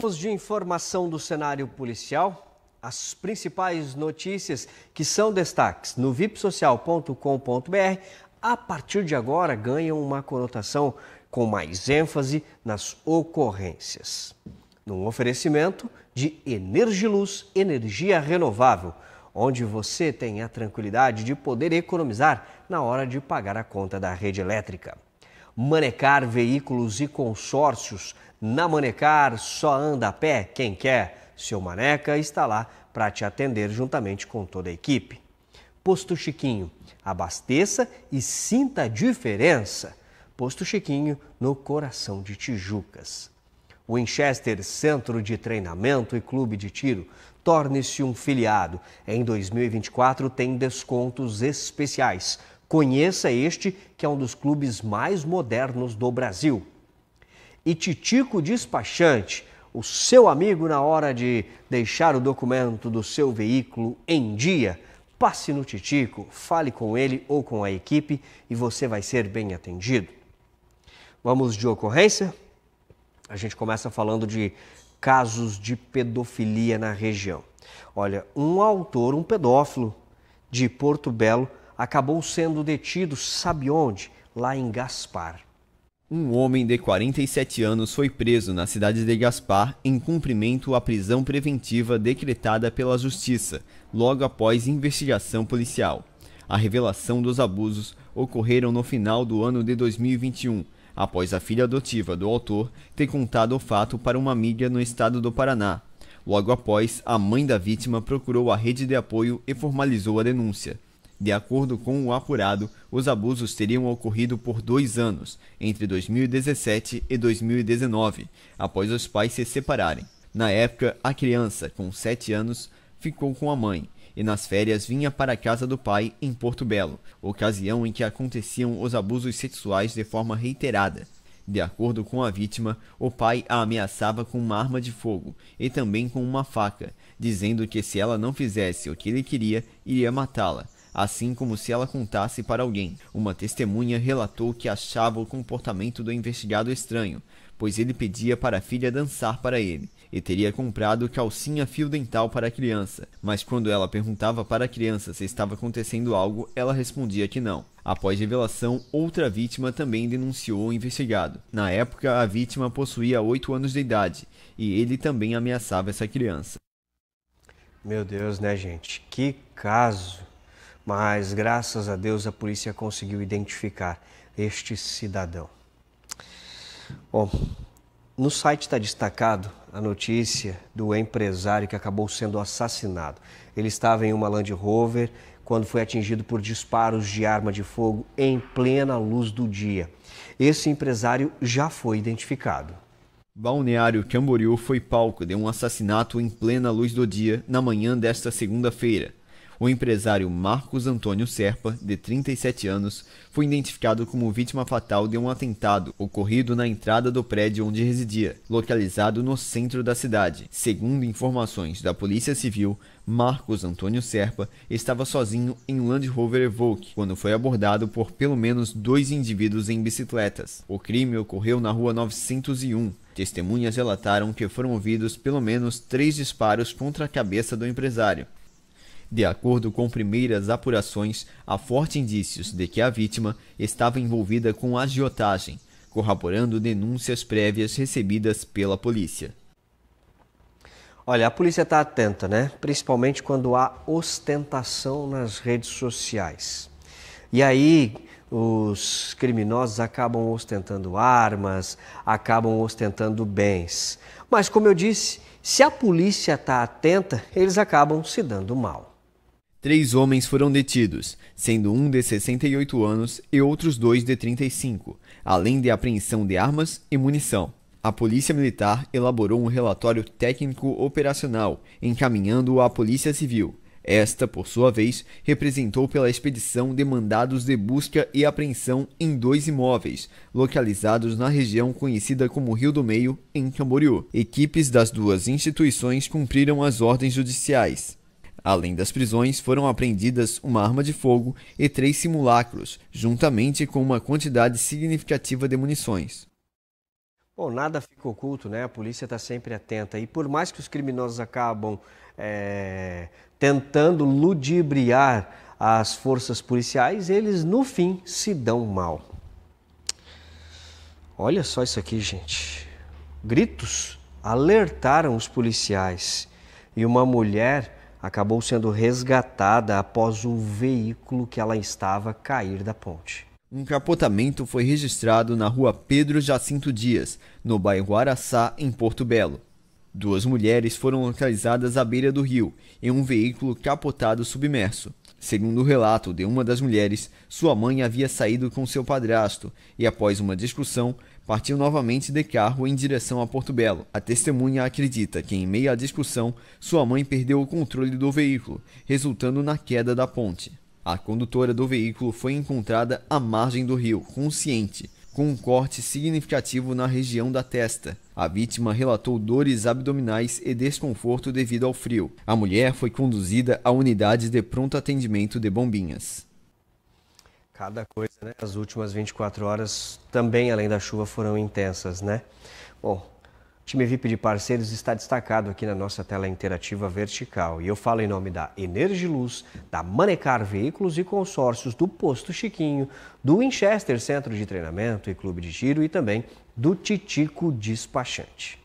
Vamos de informação do cenário policial. As principais notícias que são destaques no vipsocial.com.br a partir de agora ganham uma conotação com mais ênfase nas ocorrências. Num oferecimento de Energiluz Energia Renovável, onde você tem a tranquilidade de poder economizar na hora de pagar a conta da rede elétrica. Manecar Veículos e Consórcios na Manecar só anda a pé quem quer. Seu Maneca está lá para te atender juntamente com toda a equipe. Posto Chiquinho, abasteça e sinta a diferença. Posto Chiquinho no coração de Tijucas. Winchester Centro de Treinamento e Clube de Tiro. Torne-se um filiado. Em 2024 tem descontos especiais. Conheça este, que é um dos clubes mais modernos do Brasil e Titico Despachante, o seu amigo na hora de deixar o documento do seu veículo em dia. Passe no Titico, fale com ele ou com a equipe e você vai ser bem atendido. Vamos de ocorrência? A gente começa falando de casos de pedofilia na região. Olha, um autor, um pedófilo de Porto Belo, acabou sendo detido, sabe onde? Lá em Gaspar. Um homem de 47 anos foi preso na cidade de Gaspar em cumprimento à prisão preventiva decretada pela Justiça, logo após investigação policial. A revelação dos abusos ocorreram no final do ano de 2021, após a filha adotiva do autor ter contado o fato para uma amiga no estado do Paraná. Logo após, a mãe da vítima procurou a rede de apoio e formalizou a denúncia. De acordo com o apurado, os abusos teriam ocorrido por dois anos, entre 2017 e 2019, após os pais se separarem. Na época, a criança, com 7 anos, ficou com a mãe e nas férias vinha para a casa do pai em Porto Belo, ocasião em que aconteciam os abusos sexuais de forma reiterada. De acordo com a vítima, o pai a ameaçava com uma arma de fogo e também com uma faca, dizendo que se ela não fizesse o que ele queria, iria matá-la assim como se ela contasse para alguém. Uma testemunha relatou que achava o comportamento do investigado estranho, pois ele pedia para a filha dançar para ele e teria comprado calcinha fio dental para a criança, mas quando ela perguntava para a criança se estava acontecendo algo, ela respondia que não. Após revelação, outra vítima também denunciou o investigado. Na época, a vítima possuía 8 anos de idade e ele também ameaçava essa criança. Meu Deus, né, gente? Que caso! mas graças a Deus a polícia conseguiu identificar este cidadão. Bom, no site está destacado a notícia do empresário que acabou sendo assassinado. Ele estava em uma Land Rover quando foi atingido por disparos de arma de fogo em plena luz do dia. Esse empresário já foi identificado. Balneário Camboriú foi palco de um assassinato em plena luz do dia na manhã desta segunda-feira. O empresário Marcos Antônio Serpa, de 37 anos, foi identificado como vítima fatal de um atentado ocorrido na entrada do prédio onde residia, localizado no centro da cidade. Segundo informações da Polícia Civil, Marcos Antônio Serpa estava sozinho em um Land Rover Evoque quando foi abordado por pelo menos dois indivíduos em bicicletas. O crime ocorreu na rua 901. Testemunhas relataram que foram ouvidos pelo menos três disparos contra a cabeça do empresário. De acordo com primeiras apurações, há fortes indícios de que a vítima estava envolvida com agiotagem, corroborando denúncias prévias recebidas pela polícia. Olha, a polícia está atenta, né? Principalmente quando há ostentação nas redes sociais. E aí, os criminosos acabam ostentando armas, acabam ostentando bens. Mas, como eu disse, se a polícia está atenta, eles acabam se dando mal. Três homens foram detidos, sendo um de 68 anos e outros dois de 35, além de apreensão de armas e munição. A Polícia Militar elaborou um relatório técnico operacional, encaminhando-o à Polícia Civil. Esta, por sua vez, representou pela expedição de mandados de busca e apreensão em dois imóveis, localizados na região conhecida como Rio do Meio, em Camboriú. Equipes das duas instituições cumpriram as ordens judiciais. Além das prisões, foram apreendidas uma arma de fogo e três simulacros, juntamente com uma quantidade significativa de munições. Bom, nada fica oculto, né? A polícia está sempre atenta. E por mais que os criminosos acabam é, tentando ludibriar as forças policiais, eles no fim se dão mal. Olha só isso aqui, gente. Gritos alertaram os policiais e uma mulher acabou sendo resgatada após o veículo que ela estava cair da ponte. Um capotamento foi registrado na rua Pedro Jacinto Dias, no bairro Araçá, em Porto Belo. Duas mulheres foram localizadas à beira do rio, em um veículo capotado submerso. Segundo o relato de uma das mulheres, sua mãe havia saído com seu padrasto e, após uma discussão, partiu novamente de carro em direção a Porto Belo. A testemunha acredita que, em meio à discussão, sua mãe perdeu o controle do veículo, resultando na queda da ponte. A condutora do veículo foi encontrada à margem do rio, consciente, com um corte significativo na região da testa. A vítima relatou dores abdominais e desconforto devido ao frio. A mulher foi conduzida à unidade de pronto atendimento de Bombinhas. Cada coisa, né? As últimas 24 horas também, além da chuva, foram intensas, né? Bom, o time VIP de parceiros está destacado aqui na nossa tela interativa vertical. E eu falo em nome da Energiluz, da Manecar Veículos e Consórcios, do Posto Chiquinho, do Winchester Centro de Treinamento e Clube de Giro e também do Titico Despachante.